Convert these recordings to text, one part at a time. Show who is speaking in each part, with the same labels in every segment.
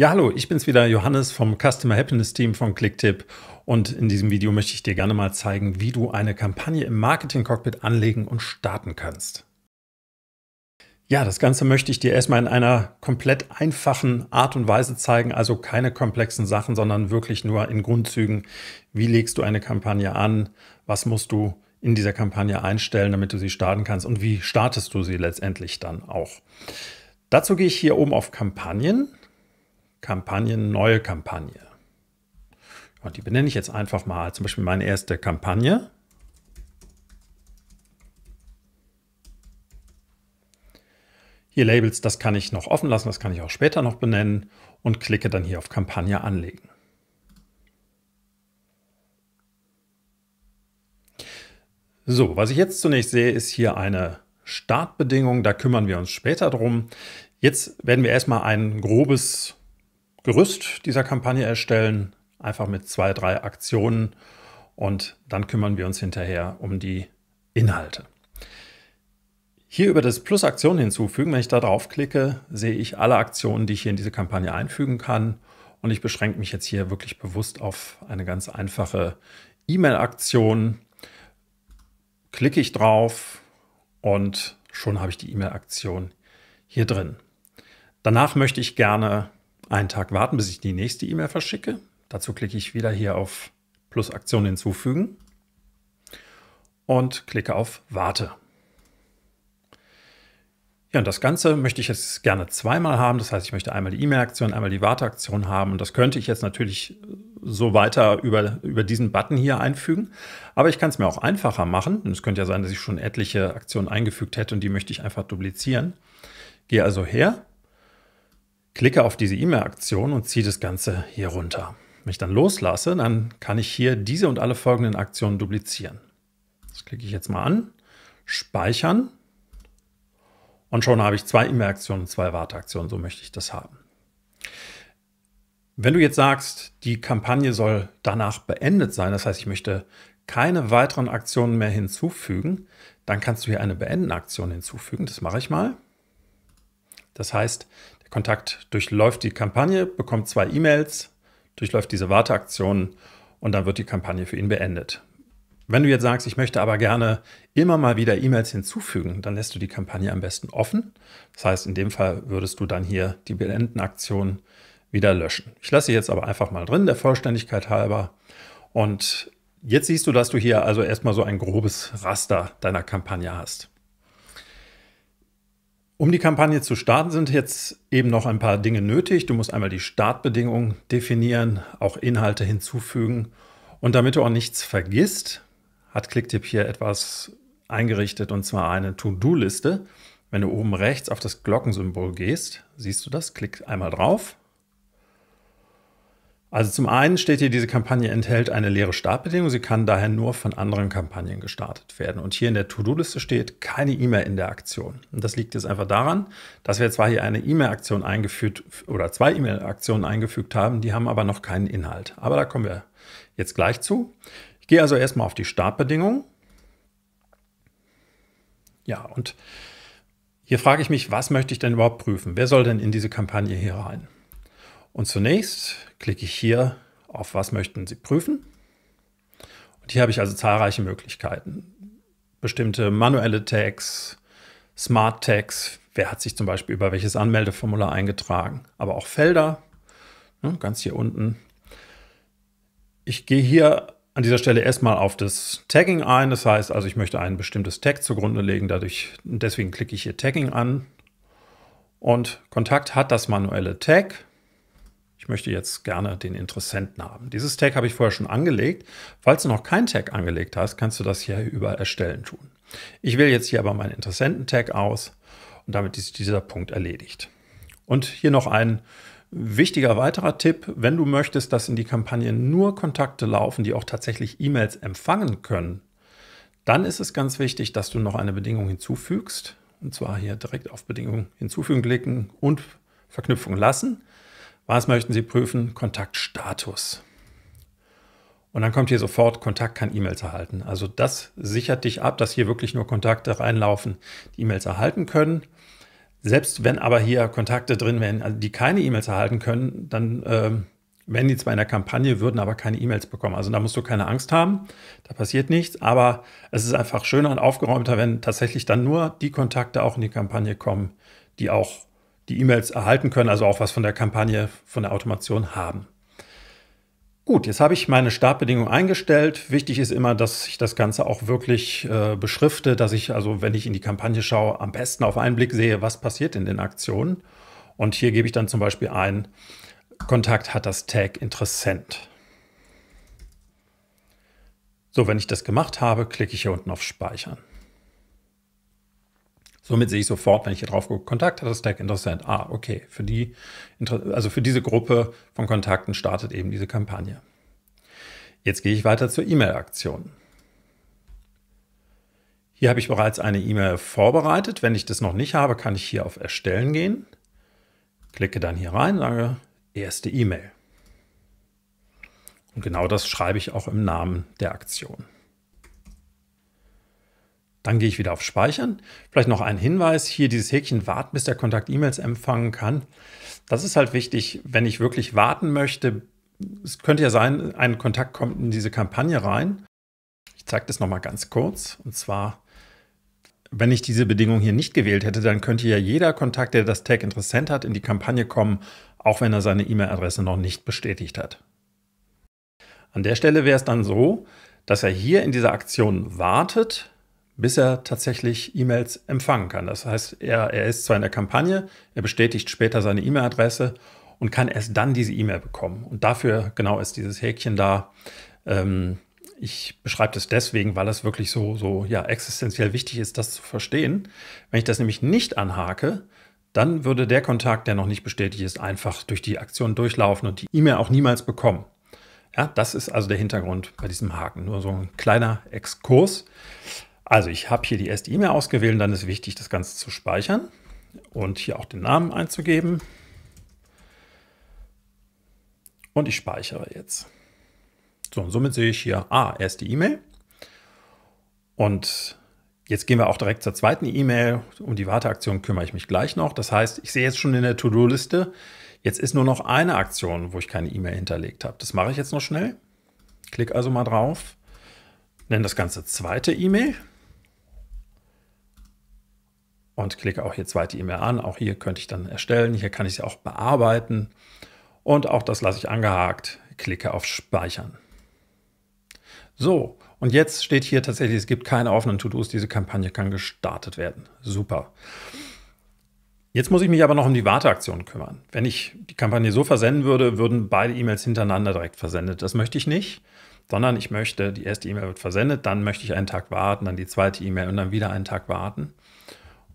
Speaker 1: Ja, hallo, ich bin's wieder, Johannes vom Customer Happiness Team von Clicktip. Und in diesem Video möchte ich dir gerne mal zeigen, wie du eine Kampagne im Marketing Cockpit anlegen und starten kannst. Ja, das Ganze möchte ich dir erstmal in einer komplett einfachen Art und Weise zeigen, also keine komplexen Sachen, sondern wirklich nur in Grundzügen. Wie legst du eine Kampagne an? Was musst du in dieser Kampagne einstellen, damit du sie starten kannst? Und wie startest du sie letztendlich dann auch? Dazu gehe ich hier oben auf Kampagnen Kampagnen, neue Kampagne. Und die benenne ich jetzt einfach mal, zum Beispiel meine erste Kampagne. Hier Labels, das kann ich noch offen lassen, das kann ich auch später noch benennen und klicke dann hier auf Kampagne anlegen. So, was ich jetzt zunächst sehe, ist hier eine Startbedingung, da kümmern wir uns später drum. Jetzt werden wir erstmal ein grobes Gerüst dieser Kampagne erstellen, einfach mit zwei, drei Aktionen und dann kümmern wir uns hinterher um die Inhalte. Hier über das Plus Aktionen hinzufügen, wenn ich da drauf klicke, sehe ich alle Aktionen, die ich hier in diese Kampagne einfügen kann. Und ich beschränke mich jetzt hier wirklich bewusst auf eine ganz einfache E-Mail-Aktion. Klicke ich drauf und schon habe ich die E-Mail-Aktion hier drin. Danach möchte ich gerne einen Tag warten, bis ich die nächste E-Mail verschicke. Dazu klicke ich wieder hier auf Plus Aktion hinzufügen und klicke auf Warte. Ja, und das Ganze möchte ich jetzt gerne zweimal haben. Das heißt, ich möchte einmal die E-Mail-Aktion, einmal die Warteaktion haben. Und das könnte ich jetzt natürlich so weiter über, über diesen Button hier einfügen. Aber ich kann es mir auch einfacher machen. Und es könnte ja sein, dass ich schon etliche Aktionen eingefügt hätte und die möchte ich einfach duplizieren. Gehe also her klicke auf diese E-Mail-Aktion und ziehe das Ganze hier runter. Wenn ich dann loslasse, dann kann ich hier diese und alle folgenden Aktionen duplizieren. Das klicke ich jetzt mal an, speichern und schon habe ich zwei E-Mail-Aktionen und zwei Warteaktionen. So möchte ich das haben. Wenn du jetzt sagst, die Kampagne soll danach beendet sein, das heißt, ich möchte keine weiteren Aktionen mehr hinzufügen, dann kannst du hier eine Beenden-Aktion hinzufügen. Das mache ich mal. Das heißt, Kontakt durchläuft die Kampagne, bekommt zwei E-Mails, durchläuft diese Warteaktion und dann wird die Kampagne für ihn beendet. Wenn du jetzt sagst, ich möchte aber gerne immer mal wieder E-Mails hinzufügen, dann lässt du die Kampagne am besten offen. Das heißt, in dem Fall würdest du dann hier die Beenden-Aktion wieder löschen. Ich lasse jetzt aber einfach mal drin, der Vollständigkeit halber. Und jetzt siehst du, dass du hier also erstmal so ein grobes Raster deiner Kampagne hast. Um die Kampagne zu starten, sind jetzt eben noch ein paar Dinge nötig. Du musst einmal die Startbedingungen definieren, auch Inhalte hinzufügen. Und damit du auch nichts vergisst, hat Clicktip hier etwas eingerichtet, und zwar eine To-Do-Liste. Wenn du oben rechts auf das Glockensymbol gehst, siehst du das, klick einmal drauf also zum einen steht hier, diese Kampagne enthält eine leere Startbedingung. Sie kann daher nur von anderen Kampagnen gestartet werden. Und hier in der To-Do-Liste steht keine E-Mail in der Aktion. Und das liegt jetzt einfach daran, dass wir zwar hier eine E-Mail-Aktion eingefügt oder zwei E-Mail-Aktionen eingefügt haben, die haben aber noch keinen Inhalt. Aber da kommen wir jetzt gleich zu. Ich gehe also erstmal auf die Startbedingungen. Ja, und hier frage ich mich, was möchte ich denn überhaupt prüfen? Wer soll denn in diese Kampagne hier rein? Und zunächst klicke ich hier auf Was möchten Sie prüfen? Und hier habe ich also zahlreiche Möglichkeiten. Bestimmte manuelle Tags, Smart Tags, wer hat sich zum Beispiel über welches Anmeldeformular eingetragen, aber auch Felder, ne, ganz hier unten. Ich gehe hier an dieser Stelle erstmal auf das Tagging ein, das heißt also, ich möchte ein bestimmtes Tag zugrunde legen, dadurch, deswegen klicke ich hier Tagging an. Und Kontakt hat das manuelle Tag möchte jetzt gerne den Interessenten haben. Dieses Tag habe ich vorher schon angelegt. Falls du noch kein Tag angelegt hast, kannst du das hier über Erstellen tun. Ich wähle jetzt hier aber meinen Interessenten-Tag aus und damit ist dieser Punkt erledigt. Und hier noch ein wichtiger weiterer Tipp, wenn du möchtest, dass in die Kampagne nur Kontakte laufen, die auch tatsächlich E-Mails empfangen können, dann ist es ganz wichtig, dass du noch eine Bedingung hinzufügst. Und zwar hier direkt auf Bedingungen hinzufügen klicken und Verknüpfung lassen. Was möchten Sie prüfen? Kontaktstatus. Und dann kommt hier sofort, Kontakt kann E-Mails erhalten. Also das sichert dich ab, dass hier wirklich nur Kontakte reinlaufen, die E-Mails erhalten können. Selbst wenn aber hier Kontakte drin wären, also die keine E-Mails erhalten können, dann äh, wären die zwar in der Kampagne, würden aber keine E-Mails bekommen. Also da musst du keine Angst haben, da passiert nichts. Aber es ist einfach schöner und aufgeräumter, wenn tatsächlich dann nur die Kontakte auch in die Kampagne kommen, die auch die E-Mails erhalten können, also auch was von der Kampagne, von der Automation haben. Gut, jetzt habe ich meine Startbedingungen eingestellt. Wichtig ist immer, dass ich das Ganze auch wirklich äh, beschrifte, dass ich also, wenn ich in die Kampagne schaue, am besten auf einen Blick sehe, was passiert in den Aktionen. Und hier gebe ich dann zum Beispiel ein, Kontakt hat das Tag Interessent. So, wenn ich das gemacht habe, klicke ich hier unten auf Speichern. Somit sehe ich sofort, wenn ich hier drauf gucke, Kontakt hat das Tag interessant. Ah, okay, für die, also für diese Gruppe von Kontakten startet eben diese Kampagne. Jetzt gehe ich weiter zur E-Mail-Aktion. Hier habe ich bereits eine E-Mail vorbereitet. Wenn ich das noch nicht habe, kann ich hier auf Erstellen gehen, klicke dann hier rein, sage erste E-Mail. Und genau das schreibe ich auch im Namen der Aktion. Dann gehe ich wieder auf Speichern. Vielleicht noch ein Hinweis, hier dieses Häkchen warten, bis der Kontakt E-Mails empfangen kann. Das ist halt wichtig, wenn ich wirklich warten möchte. Es könnte ja sein, ein Kontakt kommt in diese Kampagne rein. Ich zeige das nochmal ganz kurz. Und zwar, wenn ich diese Bedingung hier nicht gewählt hätte, dann könnte ja jeder Kontakt, der das Tag interessant hat, in die Kampagne kommen, auch wenn er seine E-Mail-Adresse noch nicht bestätigt hat. An der Stelle wäre es dann so, dass er hier in dieser Aktion wartet bis er tatsächlich E-Mails empfangen kann. Das heißt, er, er ist zwar in der Kampagne, er bestätigt später seine E-Mail-Adresse und kann erst dann diese E-Mail bekommen. Und dafür genau ist dieses Häkchen da. Ähm, ich beschreibe das deswegen, weil das wirklich so, so ja, existenziell wichtig ist, das zu verstehen. Wenn ich das nämlich nicht anhake, dann würde der Kontakt, der noch nicht bestätigt ist, einfach durch die Aktion durchlaufen und die E-Mail auch niemals bekommen. Ja, das ist also der Hintergrund bei diesem Haken. Nur so ein kleiner Exkurs. Also ich habe hier die erste E-Mail ausgewählt und dann ist wichtig, das Ganze zu speichern und hier auch den Namen einzugeben. Und ich speichere jetzt. So, und somit sehe ich hier, ah, erste E-Mail. Und jetzt gehen wir auch direkt zur zweiten E-Mail. Um die Warteaktion kümmere ich mich gleich noch. Das heißt, ich sehe jetzt schon in der To-Do-Liste, jetzt ist nur noch eine Aktion, wo ich keine E-Mail hinterlegt habe. Das mache ich jetzt noch schnell. Klick also mal drauf. Nenne das Ganze zweite E-Mail und klicke auch hier zweite E-Mail an. Auch hier könnte ich dann erstellen. Hier kann ich sie auch bearbeiten. Und auch das lasse ich angehakt. Klicke auf Speichern. So, und jetzt steht hier tatsächlich, es gibt keine offenen To-Dos. Diese Kampagne kann gestartet werden. Super. Jetzt muss ich mich aber noch um die Warteaktion kümmern. Wenn ich die Kampagne so versenden würde, würden beide E-Mails hintereinander direkt versendet. Das möchte ich nicht, sondern ich möchte, die erste E-Mail wird versendet, dann möchte ich einen Tag warten, dann die zweite E-Mail und dann wieder einen Tag warten.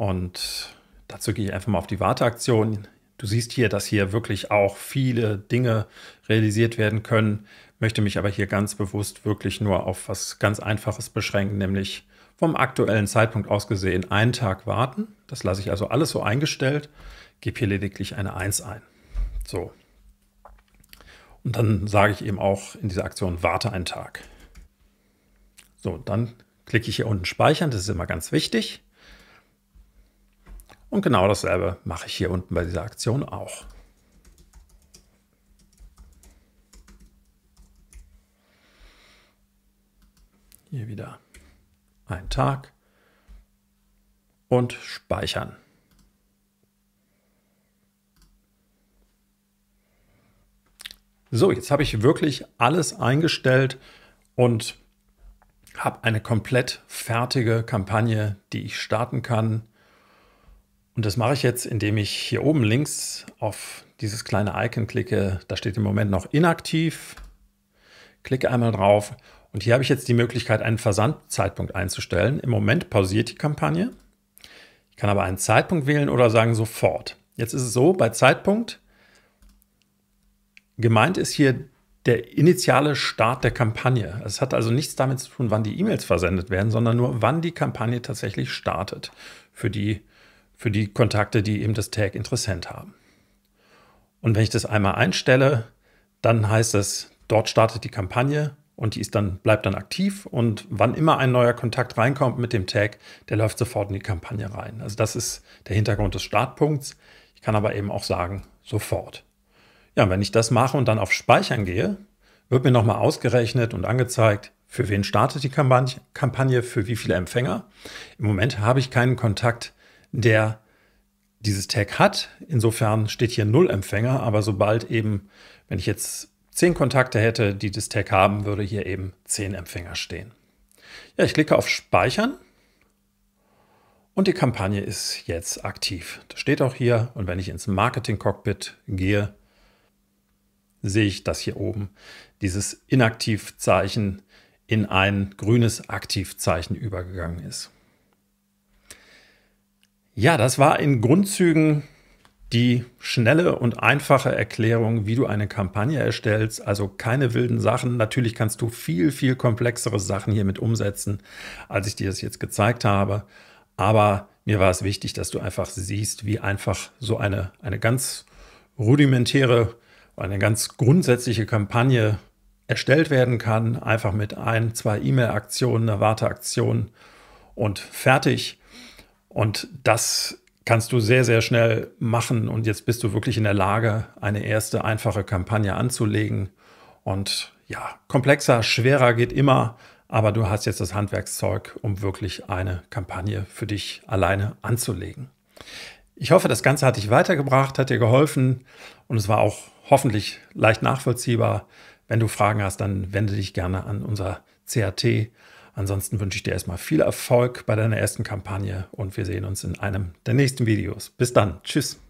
Speaker 1: Und dazu gehe ich einfach mal auf die Warteaktion. Du siehst hier, dass hier wirklich auch viele Dinge realisiert werden können, möchte mich aber hier ganz bewusst wirklich nur auf was ganz Einfaches beschränken, nämlich vom aktuellen Zeitpunkt aus gesehen einen Tag warten. Das lasse ich also alles so eingestellt, gebe hier lediglich eine 1 ein. So. Und dann sage ich eben auch in dieser Aktion, warte einen Tag. So, dann klicke ich hier unten speichern, das ist immer ganz wichtig. Und genau dasselbe mache ich hier unten bei dieser Aktion auch. Hier wieder ein Tag und speichern. So, jetzt habe ich wirklich alles eingestellt und habe eine komplett fertige Kampagne, die ich starten kann. Und das mache ich jetzt, indem ich hier oben links auf dieses kleine Icon klicke. Da steht im Moment noch inaktiv. Klicke einmal drauf und hier habe ich jetzt die Möglichkeit, einen Versandzeitpunkt einzustellen. Im Moment pausiert die Kampagne. Ich kann aber einen Zeitpunkt wählen oder sagen sofort. Jetzt ist es so, bei Zeitpunkt gemeint ist hier der initiale Start der Kampagne. Es hat also nichts damit zu tun, wann die E-Mails versendet werden, sondern nur, wann die Kampagne tatsächlich startet für die für die Kontakte, die eben das Tag Interessent haben. Und wenn ich das einmal einstelle, dann heißt es, dort startet die Kampagne und die ist dann, bleibt dann aktiv und wann immer ein neuer Kontakt reinkommt mit dem Tag, der läuft sofort in die Kampagne rein. Also das ist der Hintergrund des Startpunkts. Ich kann aber eben auch sagen, sofort. Ja, wenn ich das mache und dann auf Speichern gehe, wird mir nochmal ausgerechnet und angezeigt, für wen startet die Kampagne, für wie viele Empfänger. Im Moment habe ich keinen Kontakt der dieses Tag hat. Insofern steht hier null Empfänger, aber sobald eben, wenn ich jetzt zehn Kontakte hätte, die das Tag haben, würde hier eben zehn Empfänger stehen. Ja, ich klicke auf Speichern und die Kampagne ist jetzt aktiv. Das steht auch hier und wenn ich ins Marketing Cockpit gehe, sehe ich das hier oben, dieses Inaktivzeichen in ein grünes Aktivzeichen übergegangen ist. Ja, das war in Grundzügen die schnelle und einfache Erklärung, wie du eine Kampagne erstellst, also keine wilden Sachen. Natürlich kannst du viel, viel komplexere Sachen hiermit umsetzen, als ich dir das jetzt gezeigt habe. Aber mir war es wichtig, dass du einfach siehst, wie einfach so eine, eine ganz rudimentäre, eine ganz grundsätzliche Kampagne erstellt werden kann. Einfach mit ein, zwei E-Mail-Aktionen, einer Warteaktion und fertig. Und das kannst du sehr, sehr schnell machen. Und jetzt bist du wirklich in der Lage, eine erste einfache Kampagne anzulegen. Und ja, komplexer, schwerer geht immer. Aber du hast jetzt das Handwerkszeug, um wirklich eine Kampagne für dich alleine anzulegen. Ich hoffe, das Ganze hat dich weitergebracht, hat dir geholfen und es war auch hoffentlich leicht nachvollziehbar. Wenn du Fragen hast, dann wende dich gerne an unser CAT Ansonsten wünsche ich dir erstmal viel Erfolg bei deiner ersten Kampagne und wir sehen uns in einem der nächsten Videos. Bis dann. Tschüss.